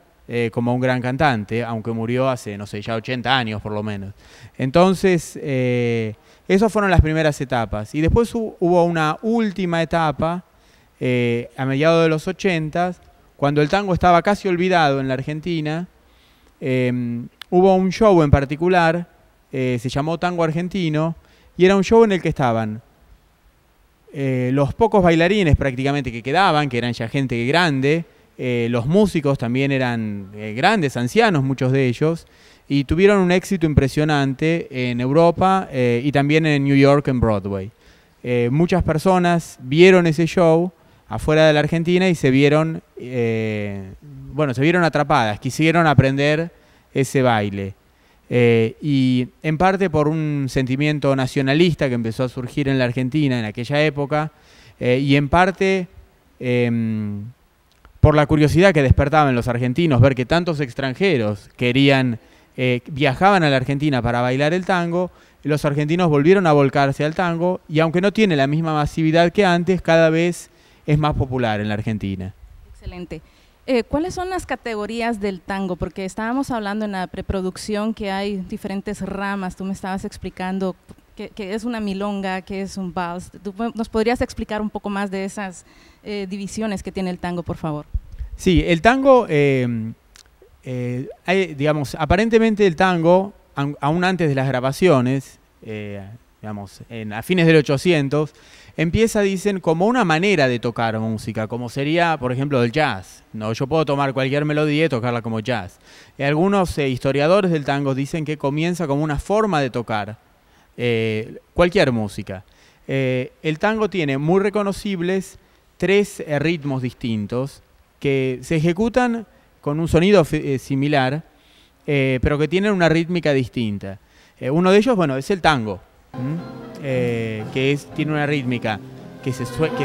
como un gran cantante, aunque murió hace, no sé, ya 80 años por lo menos. Entonces, esas fueron las primeras etapas. Y después hubo una última etapa a mediados de los 80 cuando el tango estaba casi olvidado en la Argentina, em, hubo un show en particular, eh, se llamó Tango Argentino, y era un show en el que estaban eh, los pocos bailarines prácticamente que quedaban, que eran ya gente grande, eh, los músicos también eran grandes, ancianos muchos de ellos, y tuvieron un éxito impresionante en Europa y también en New York, en Broadway. muchas personas vieron ese show afuera de la Argentina y se vieron, eh, bueno, se vieron atrapadas, quisieron aprender ese baile. Eh, y en parte por un sentimiento nacionalista que empezó a surgir en la Argentina en aquella época, eh, y en parte em, por la curiosidad que despertaban los argentinos ver que tantos extranjeros querían, viajaban a la Argentina para bailar el tango, los argentinos volvieron a volcarse al tango y aunque no tiene la misma masividad que antes, cada vez es más popular en la Argentina. Excelente. Eh, ¿Cuáles son las categorías del tango? Porque estábamos hablando en la preproducción que hay diferentes ramas. Tú me estabas explicando qué, es una milonga, qué es un vals. ¿Nos podrías explicar un poco más de esas eh, divisiones que tiene el tango, por favor? Sí, el tango, eh, hay, digamos, aparentemente el tango, aún antes de las grabaciones, digamos, en, a fines del 800, empieza, dicen, como una manera de tocar música, como sería, por ejemplo, el jazz. No, yo puedo tomar cualquier melodía y tocarla como jazz. Y algunos eh, historiadores del tango dicen que comienza como una forma de tocar eh, cualquier música. Eh, el tango tiene muy reconocibles tres ritmos distintos que se ejecutan con un sonido similar, pero que tienen una rítmica distinta. uno de ellos, bueno, es el tango. Eh, que tiene una rítmica que,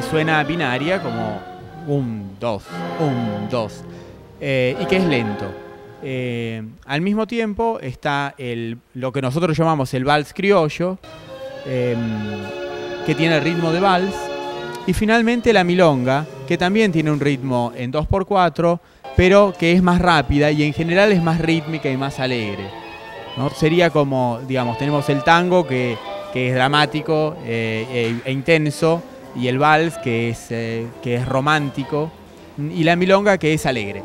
suena binaria como un, dos, un, dos, eh, y que es lento. Eh, al mismo tiempo está lo que nosotros llamamos el vals criollo, em, que tiene el ritmo de vals, y finalmente la milonga, que también tiene un ritmo en 2 por cuatro pero que es más rápida y en general es más rítmica y más alegre. Sería como, digamos, tenemos el tango que que es dramático eh, e, e, intenso, y el vals, que es, eh, que es romántico, y la milonga, que es alegre.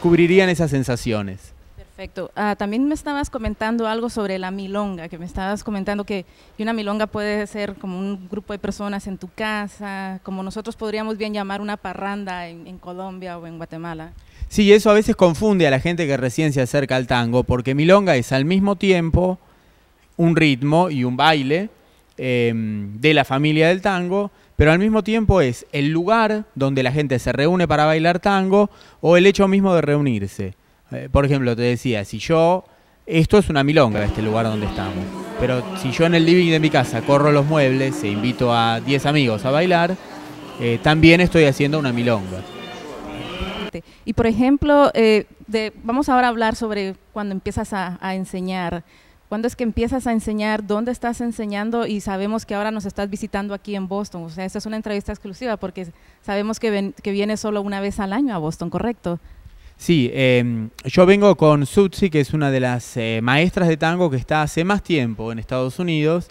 cubrirían esas sensaciones. Perfecto. Ah, también me estabas comentando algo sobre la milonga, que me estabas comentando que, una milonga puede ser como un grupo de personas en tu casa, como nosotros podríamos bien llamar una parranda en, en, Colombia o en Guatemala. Sí, eso a veces confunde a la gente que recién se acerca al tango, porque milonga es al mismo tiempo un ritmo y un baile em, de la familia del tango, pero al mismo tiempo es el lugar donde la gente se reúne para bailar tango o el hecho mismo de reunirse. Eh, por ejemplo, te decía, si yo, esto es una milonga, este lugar donde estamos, pero si yo en el living de mi casa corro los muebles e invito a 10 amigos a bailar, eh, también estoy haciendo una milonga. Y por ejemplo, eh, vamos ahora a hablar sobre cuando empiezas a enseñar. ¿Cuándo es que empiezas a enseñar? ¿Dónde estás enseñando? Y sabemos que ahora nos estás visitando aquí en Boston. O sea, esta es una entrevista exclusiva porque sabemos que, que viene solo una vez al año a Boston, ¿correcto? Sí, em, yo vengo con Sutsi, que es una de las eh, maestras de tango que está hace más tiempo en Estados Unidos.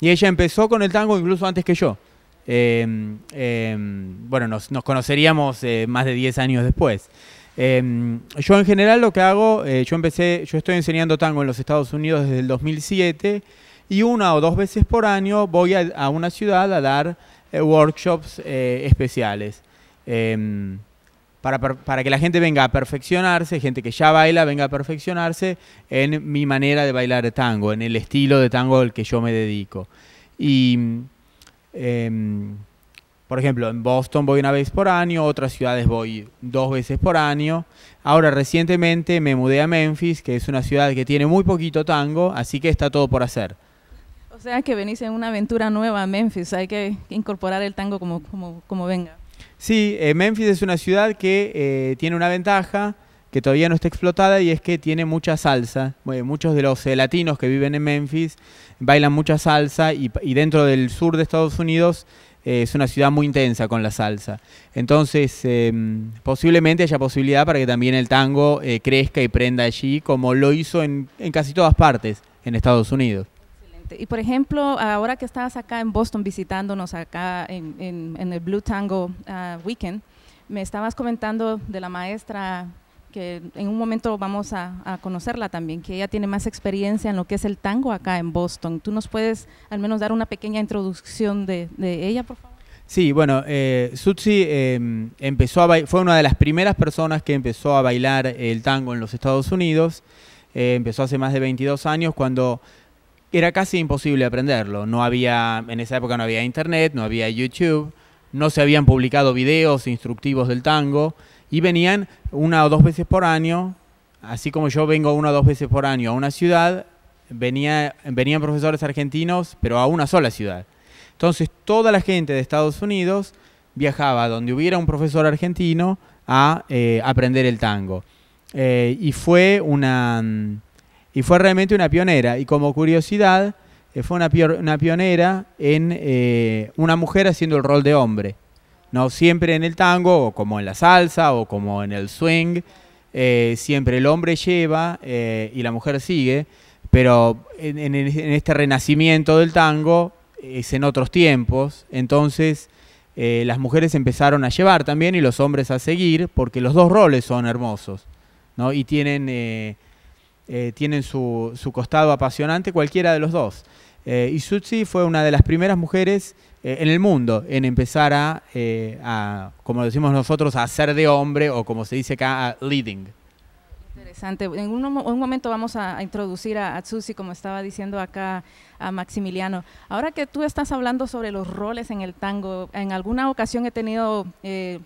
Y ella empezó con el tango incluso antes que yo. Em, em, bueno, nos, nos conoceríamos eh, más de 10 años después. Em, yo en general lo que hago, eh, yo empecé, yo estoy enseñando tango en los Estados Unidos desde el 2007 y una o dos veces por año voy a, una ciudad a dar eh, workshops eh, especiales. Em, para, para, que la gente venga a perfeccionarse, gente que ya baila venga a perfeccionarse en mi manera de bailar tango, en el estilo de tango al que yo me dedico. Y em, por ejemplo, en Boston voy una vez por año, otras ciudades voy dos veces por año. Ahora recientemente me mudé a Memphis, que es una ciudad que tiene muy poquito tango, así que está todo por hacer. O sea que venís en una aventura nueva a Memphis, hay que incorporar el tango como, como, venga. Sí, eh, Memphis es una ciudad que eh, tiene una ventaja que todavía no está explotada y es que tiene mucha salsa. muchos de los eh, latinos que viven en Memphis bailan mucha salsa y dentro del sur de Estados Unidos eh, es una ciudad muy intensa con la salsa. Entonces, em, posiblemente haya posibilidad para que también el tango eh, crezca y prenda allí, como lo hizo en, casi todas partes en Estados Unidos. Y por ejemplo, ahora que estabas acá en Boston visitándonos acá en, el Blue Tango ah, Weekend, me estabas comentando de la maestra que en un momento vamos a, conocerla también, que ella tiene más experiencia en lo que es el tango acá en Boston. ¿Tú nos puedes al menos dar una pequeña introducción de, ella, por favor? Sí, bueno, eh, Sutsi em, empezó a fue una de las primeras personas que empezó a bailar el tango en los Estados Unidos. Eh, empezó hace más de 22 años cuando era casi imposible aprenderlo. No había, en esa época no había internet, no había YouTube, no se habían publicado videos instructivos del tango y venían una o dos veces por año, así como yo vengo una o dos veces por año a una ciudad, venía, venían profesores argentinos, pero a una sola ciudad. Entonces toda la gente de Estados Unidos viajaba donde hubiera un profesor argentino a eh, aprender el tango. Eh, y, fue una, y fue realmente una pionera. Y como curiosidad, eh, fue una, una pionera en una mujer haciendo el rol de hombre siempre en el tango, o como en la salsa, o como en el swing, eh, siempre el hombre lleva eh, y la mujer sigue, pero en, este renacimiento del tango es en otros tiempos, entonces eh, las mujeres empezaron a llevar también y los hombres a seguir, porque los dos roles son hermosos, Y tienen, tienen su costado apasionante cualquiera de los dos. Y eh, Suzy fue una de las primeras mujeres eh, en el mundo en empezar eh, a, como decimos nosotros, a ser de hombre o como se dice acá, a leading. Interesante. En un, momento vamos a, introducir a, a como estaba diciendo acá a Maximiliano. Ahora que tú estás hablando sobre los roles en el tango, en alguna ocasión he tenido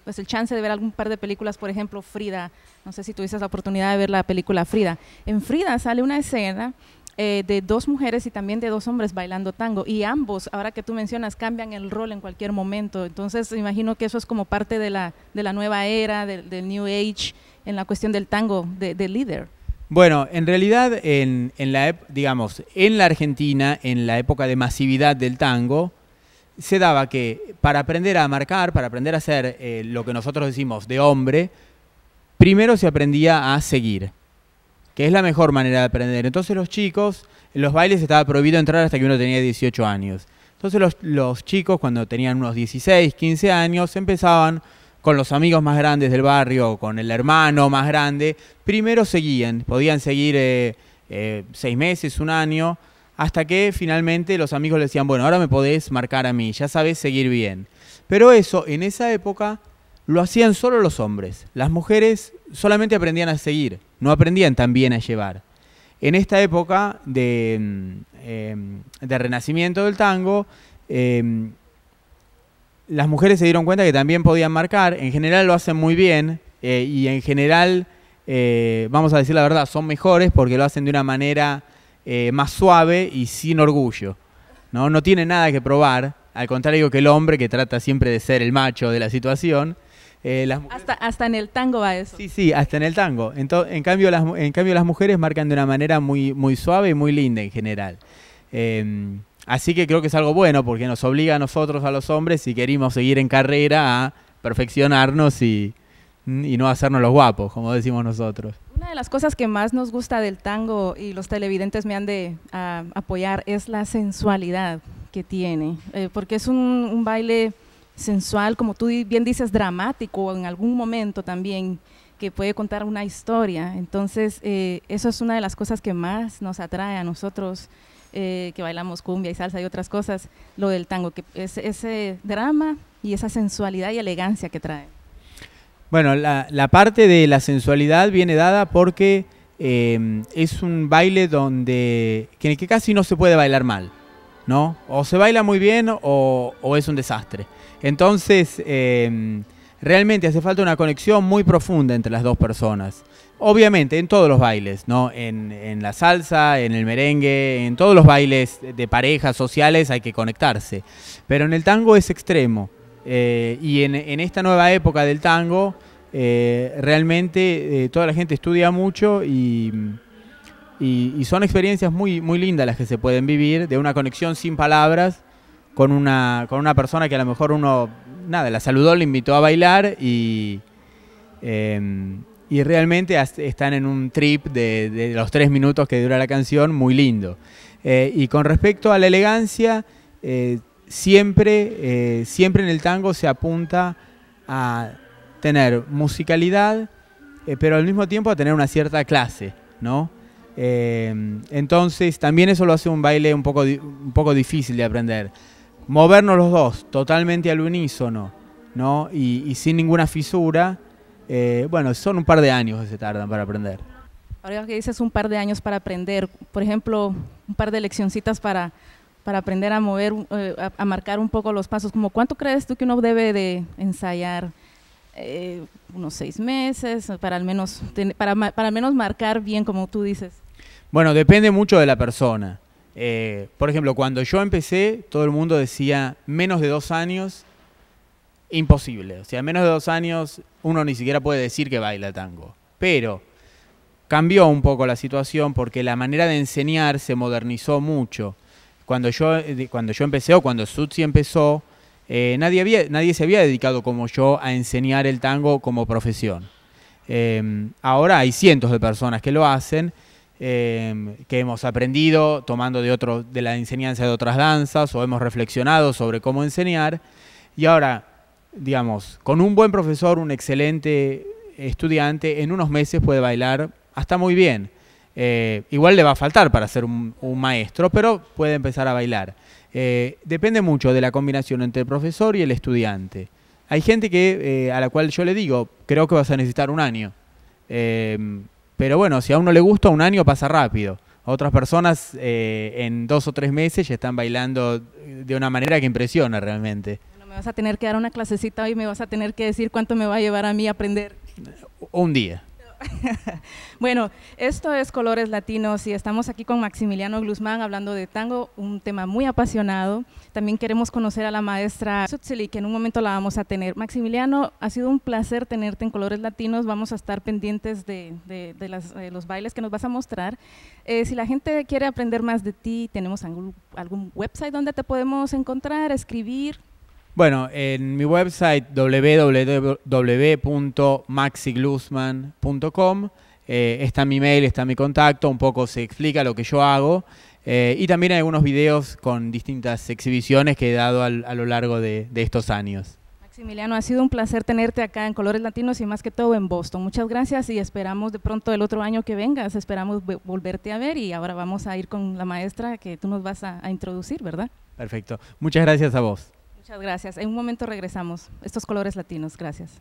pues el chance de ver algún par de películas, por ejemplo Frida. No sé si tuviste la oportunidad de ver la película Frida. En Frida sale una escena eh, de dos mujeres y también de dos hombres bailando tango. Y ambos, ahora que tú mencionas, cambian el rol en cualquier momento. Entonces, imagino que eso es como parte de la, de la nueva era, del New Age, en la cuestión del tango, de, líder. Bueno, en realidad, en, en la, digamos, en la Argentina, en la época de masividad del tango, se daba que para aprender a marcar, para aprender a hacer eh, lo que nosotros decimos de hombre, primero se aprendía a seguir que es la mejor manera de aprender. Entonces los chicos, en los bailes estaba prohibido entrar hasta que uno tenía 18 años. Entonces los, chicos cuando tenían unos 16, 15 años empezaban con los amigos más grandes del barrio, con el hermano más grande, primero seguían, podían seguir eh, eh, seis meses, un año, hasta que finalmente los amigos les decían, bueno, ahora me podés marcar a mí, ya sabes seguir bien. Pero eso en esa época lo hacían solo los hombres, las mujeres solamente aprendían a seguir no aprendían tan bien a llevar. En esta época de, em, em, renacimiento del tango, em, las mujeres se dieron cuenta que también podían marcar, en general lo hacen muy bien eh, y en general, eh, vamos a decir la verdad, son mejores porque lo hacen de una manera eh, más suave y sin orgullo. ¿no? no tiene nada que probar, al contrario que el hombre que trata siempre de ser el macho de la situación. Eh, hasta, hasta en el tango va eso. Sí, sí, hasta en el tango. Entonces, en, cambio, las, en cambio, las mujeres marcan de una manera muy, muy suave y muy linda en general. Em, así que creo que es algo bueno porque nos obliga a nosotros, a los hombres, si queremos seguir en carrera, a perfeccionarnos y, no hacernos los guapos, como decimos nosotros. Una de las cosas que más nos gusta del tango y los televidentes me han de ah, apoyar es la sensualidad que tiene, eh, porque es un baile sensual, como tú bien dices, dramático en algún momento también, que puede contar una historia. Entonces, eh, eso es una de las cosas que más nos atrae a nosotros, eh, que bailamos cumbia y salsa y otras cosas, lo del tango, que es ese drama y esa sensualidad y elegancia que trae. Bueno, la, parte de la sensualidad viene dada porque em, es un baile donde que casi no se puede bailar mal, ¿no? O se baila muy bien o es un desastre. Entonces, em, realmente hace falta una conexión muy profunda entre las dos personas. Obviamente, en todos los bailes, ¿no? En, la salsa, en el merengue, en todos los bailes de parejas sociales hay que conectarse. Pero en el tango es extremo. Eh, y en, esta nueva época del tango, eh, realmente eh, toda la gente estudia mucho y, y son experiencias muy, muy lindas las que se pueden vivir, de una conexión sin palabras con una, con una persona que a lo mejor uno, nada, la saludó, le invitó a bailar y, em, realmente están en un trip de, los tres minutos que dura la canción muy lindo. Eh, y con respecto a la elegancia, eh, eh, siempre, en el tango se apunta a tener musicalidad, pero al mismo tiempo a tener una cierta clase, entonces también eso lo hace un baile un poco, un poco difícil de aprender movernos los dos totalmente al unísono, ¿no? Y, sin ninguna fisura. Eh, bueno, son un par de años que se tardan para aprender. Ahora que dices un par de años para aprender, por ejemplo, un par de leccioncitas para, para aprender a mover, eh, a, marcar un poco los pasos, como cuánto crees tú que uno debe de ensayar? Eh, unos seis meses, para al, menos, para al menos marcar bien, como tú dices. Bueno, depende mucho de la persona. Eh, por ejemplo, cuando yo empecé, todo el mundo decía menos de dos años, imposible. O sea, menos de dos años uno ni siquiera puede decir que baila tango. Pero cambió un poco la situación porque la manera de enseñar se modernizó mucho. Cuando yo, cuando yo empecé o cuando Sutsi empezó, eh, nadie, había, nadie se había dedicado como yo a enseñar el tango como profesión. Em, ahora hay cientos de personas que lo hacen Em, que hemos aprendido tomando de, otro, de la enseñanza de otras danzas o hemos reflexionado sobre cómo enseñar. Y ahora, digamos, con un buen profesor, un excelente estudiante, en unos meses puede bailar hasta muy bien. Eh, igual le va a faltar para ser un, maestro, pero puede empezar a bailar. Eh, depende mucho de la combinación entre el profesor y el estudiante. Hay gente que, eh, a la cual yo le digo, creo que vas a necesitar un año. Em, pero bueno, si a uno le gusta, un año pasa rápido. Otras personas eh, en dos o tres meses ya están bailando de una manera que impresiona realmente. me vas a tener que dar una clasecita hoy, me vas a tener que decir cuánto me va a llevar a mí aprender. Un día. bueno, esto es Colores Latinos y estamos aquí con Maximiliano Guzmán hablando de tango, un tema muy apasionado. También queremos conocer a la maestra Sutzeli, que en un momento la vamos a tener. Maximiliano, ha sido un placer tenerte en Colores Latinos. Vamos a estar pendientes de, los bailes que nos vas a mostrar. Eh, si la gente quiere aprender más de ti, tenemos algún, algún website donde te podemos encontrar, escribir. Bueno, en mi website www.maxiglusman.com eh, está mi mail, está mi contacto, un poco se explica lo que yo hago. Eh, y también hay algunos videos con distintas exhibiciones que he dado a lo largo de, estos años. Maximiliano, ha sido un placer tenerte acá en Colores Latinos y más que todo en Boston. Muchas gracias y esperamos de pronto el otro año que vengas, esperamos volverte a ver y ahora vamos a ir con la maestra que tú nos vas a introducir, ¿verdad? Perfecto. Muchas gracias a vos. Muchas gracias. En un momento regresamos. Estos colores latinos, gracias.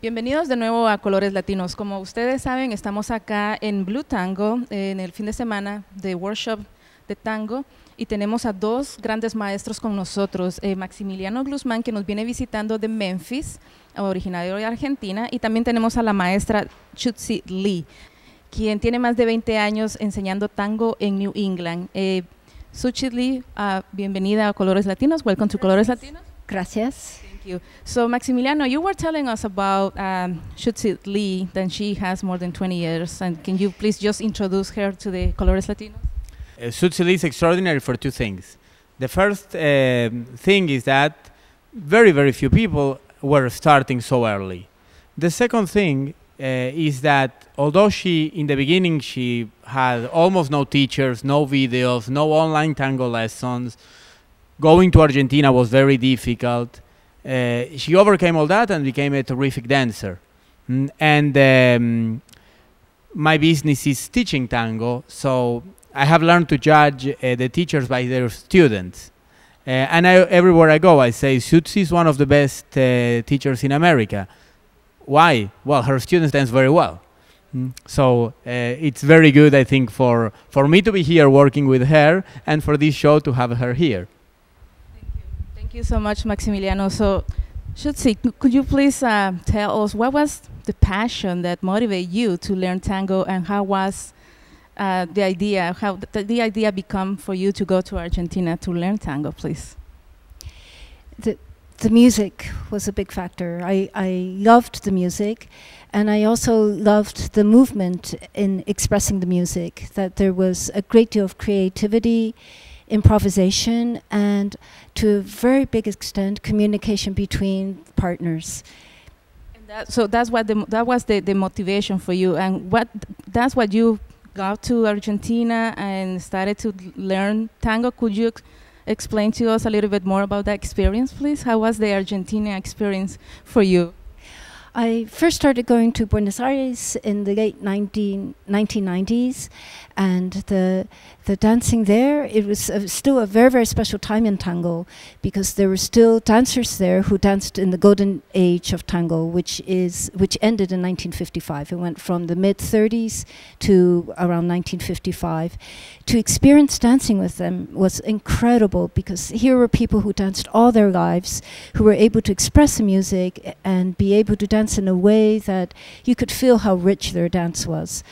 Bienvenidos de nuevo a Colores Latinos. Como ustedes saben, estamos acá en Blue Tango en el fin de semana de workshop de tango y tenemos a dos grandes maestros con nosotros, eh, Maximiliano Guzmán, que nos viene visitando de Memphis, originario de Argentina, y también tenemos a la maestra Chutzi Lee, quien tiene más de 20 años enseñando tango en New England. Eh, Suchitli, uh, ah, bienvenida a Colores Latinos. Welcome to Colores Latinos. Gracias. Thank you. So, Maximiliano, you were telling us about um, Lee, that she has more than 20 years, and can you please just introduce her to the Colores Latinos? Uh, Lee is extraordinary for two things. The first uh, thing is that very, very few people were starting so early. The second thing uh, is that although she, in the beginning, she had almost no teachers, no videos, no online tango lessons. Going to Argentina was very difficult. Uh, she overcame all that and became a terrific dancer. Mm, and um, my business is teaching tango, so I have learned to judge uh, the teachers by their students. Uh, and I, everywhere I go, I say, Sutsi is one of the best uh, teachers in America. Why? Well, her students dance very well. Hmm. So uh, it's very good, I think, for, for me to be here working with her and for this show to have her here. Thank you, Thank you so much, Maximiliano. So, Shutsi, could you please uh, tell us what was the passion that motivated you to learn tango and how was uh, the idea, how th the idea become for you to go to Argentina to learn tango, please? The, the music was a big factor. I, I loved the music. And I also loved the movement in expressing the music, that there was a great deal of creativity, improvisation, and to a very big extent, communication between partners. That, so that's what the, that was the, the motivation for you, and what that's what you got to Argentina and started to learn tango. Could you explain to us a little bit more about that experience, please? How was the Argentina experience for you? I first started going to Buenos Aires in the late 19, 1990s, and the the dancing there, it was uh, still a very, very special time in tango because there were still dancers there who danced in the golden age of tango, which, is, which ended in 1955. It went from the mid 30s to around 1955. To experience dancing with them was incredible because here were people who danced all their lives, who were able to express the music and be able to dance in a way that you could feel how rich their dance was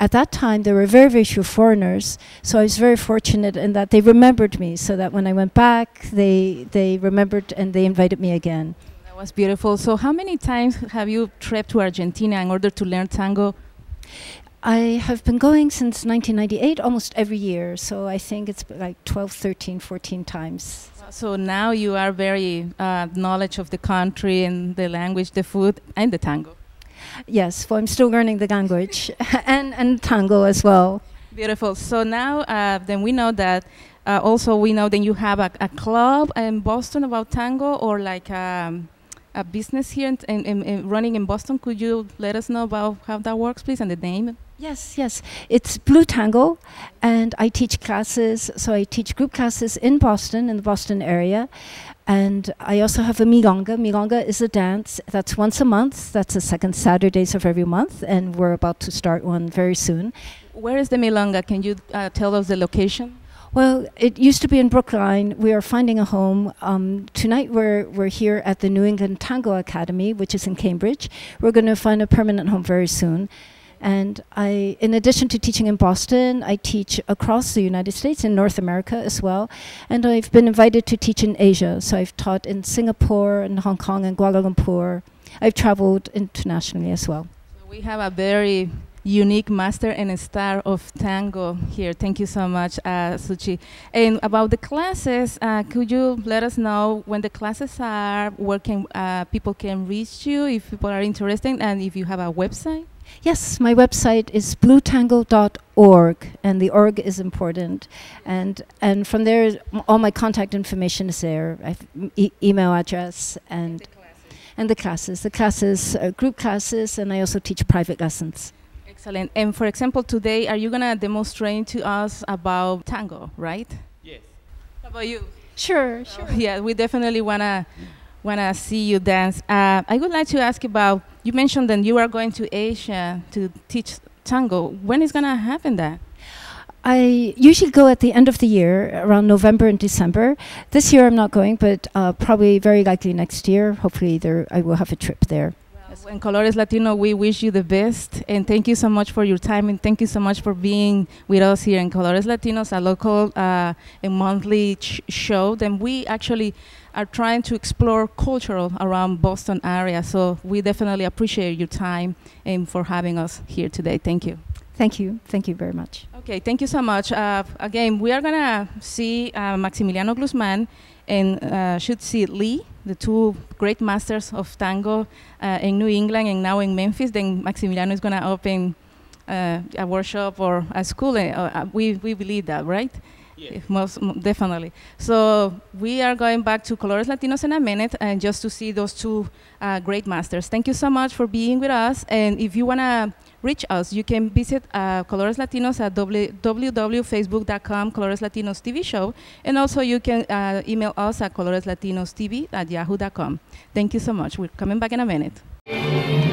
at that time there were very very few foreigners so i was very fortunate in that they remembered me so that when i went back they they remembered and they invited me again that was beautiful so how many times have you trekked to argentina in order to learn tango I have been going since 1998 almost every year, so I think it's like 12, 13, 14 times. So now you are very uh, knowledge of the country and the language, the food, and the tango yes, for I'm still learning the language and, and tango as well. Beautiful. So now uh, then we know that uh, also we know that you have a, a, club in Boston about tango or like um, a business here and in, in, in running in Boston. Could you let us know about how that works, please, and the name? Yes, yes. It's Blue Tango, and I teach classes. So I teach group classes in Boston, in the Boston area, and I also have a milonga. Milonga is a dance that's once a month. That's the second Saturdays of every month, and we're about to start one very soon. Where is the Milonga? Can you uh, tell us the location? Well, it used to be in Brookline. We are finding a home. Um, tonight we're, we're here at the New England Tango Academy, which is in Cambridge. We're going to find a permanent home very soon. And I, in addition to teaching in Boston, I teach across the United States in North America as well. And I've been invited to teach in Asia. So I've taught in Singapore and Hong Kong and Kuala Lumpur. I've traveled internationally as well. So we have a very unique master and star of tango here. Thank you so much, uh, Suchi. And about the classes, uh, could you let us know when the classes are, where can uh, people can reach you if people are interested, and if you have a website? Yes, my website is bluetangle.org, and the org is important. And and from there, all my contact information is there. E email address and and the classes. The classes, uh, group classes, and I also teach private lessons. Excellent. And for example, today, are you gonna demonstrate to us about tango, right? Yes. How about you? Sure, so oh, sure. Yeah, we definitely wanna when I see you dance. Uh, I would like to ask about, you mentioned that you are going to Asia to teach tango. When is going to happen that? I usually go at the end of the year, around November and December. This year I'm not going, but uh, probably very likely next year. Hopefully, there I will have a trip there. Well, in Colores Latino, we wish you the best, and thank you so much for your time, and thank you so much for being with us here in Colores Latinos, a local uh, a monthly show. Then we actually are trying to explore cultural around Boston area. So we definitely appreciate your time and for having us here today. Thank you. Thank you. Thank you very much. Okay, thank you so much. Uh, again, we are going to see uh, Maximiliano Guzman and uh, should see Lee, the two great masters of tango uh, in New England and now in Memphis. Then Maximiliano is going to open uh, a workshop or a school. Uh, we, we believe that, right? Yeah. Most definitely. So we are going back to Colores Latinos in a minute, and uh, just to see those two uh, great masters. Thank you so much for being with us. And if you wanna reach us, you can visit uh, Colores Latinos at www.facebook.com Colores Latinos TV show, and also you can uh, email us at coloreslatinostv at yahoo.com. Thank you so much. We're coming back in a minute.